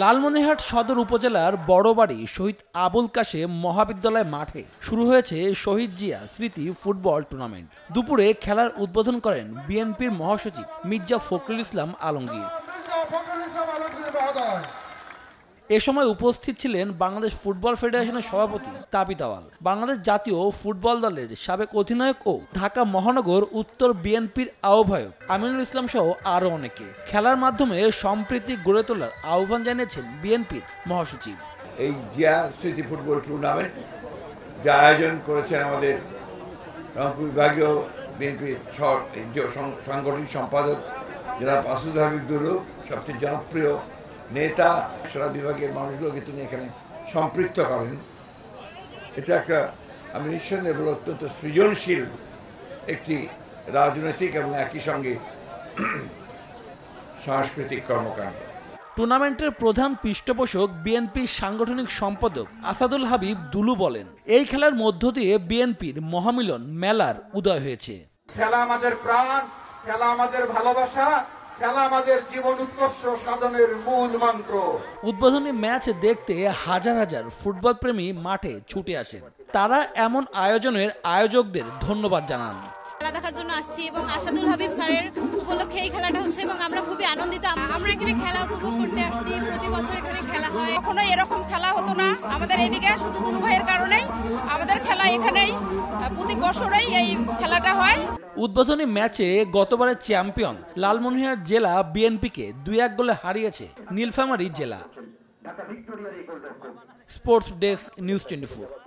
লালমনিহাট সদর উপজেলার বড়বাড়ি শহীদ আবুল কাশেম মহাবিদ্যালয় মাঠে শুরু হয়েছে শহীদ জিয়া স্মৃতি ফুটবল টুর্নামেন্ট দুপুরে খেলার উদ্বোধন করেন বিএনপির মহাসচিব মির্জা ফখরুল ইসলাম আলমগীর এ সময় উপস্থিত ছিলেন বাংলাদেশ ফুটবল ফেডারেশনের সভাপতি তাপি দাওয়াল বাংলাদেশ জাতীয় ফুটবল দলের সাবেক অধিনায়ক ও ঢাকা মহানগর উত্তর বিএনপির আহ্বায়ক আমিনুল ইসলাম সহ আরও অনেকে খেলার মাধ্যমে সম্প্রীতি গড়ে তোলার আহ্বান জানিয়েছেন বিএনপির মহাসচিব এই জিয়া স্মৃতি ফুটবল টুর্নামেন্ট যা আয়োজন করেছেন আমাদের রংপুর বিভাগীয় বিএনপির সাংগঠনিক সম্পাদক জেলা পাসুদ হাবিব সবচেয়ে জনপ্রিয় নেতা সারা বিভাগের মানুষগুলোকে তিনি এখানে সম্পৃক্ত করেন এটা একটা আমি নিঃসন্দেহ বলে অত্যন্ত সৃজনশীল একটি রাজনৈতিক এবং একই সঙ্গে সাংস্কৃতিক কর্মকাণ্ড টুর্নামেন্টের প্রধান পৃষ্ঠপোষক বিএনপির সাংগঠনিক সম্পাদক আসাদুল হাবিব দুলু বলেন এই খেলার মধ্য দিয়ে বিএনপির মহামিলন মেলার উদয় হয়েছে খেলা আমাদের প্রাণ খেলা আমাদের ভালোবাসা উদ্বোধনী ম্যাচ দেখতে হাজার হাজার ফুটবল প্রেমী মাঠে ছুটে আসেন তারা এমন আয়োজনের আয়োজকদের ধন্যবাদ জানান খেলা দেখার জন্য আসছি এবং আসাদুল হাবিব স্যারের উপলক্ষে এই খেলাটা হচ্ছে এবং আমরা খুবই আনন্দিত আমরা এখানে খেলা উপভোগ করতে আসছি প্রতি বছর এখানে হয় কখনো এরকম খেলা হতো না আমাদের এইদিকে শুধু দুনু ভাইয়ের কারণেই আমাদের খেলা এখানেই প্রতি বছরেই এই খেলাটা হয় উদ্বোধনী ম্যাচে গতবারের চ্যাম্পিয়ন লালমনিহার জেলা বিএনপিকে দুই এক গোলে হারিয়েছে নীলফামারী জেলা স্পোর্টস ডেস্ক নিউজ টোয়েন্টি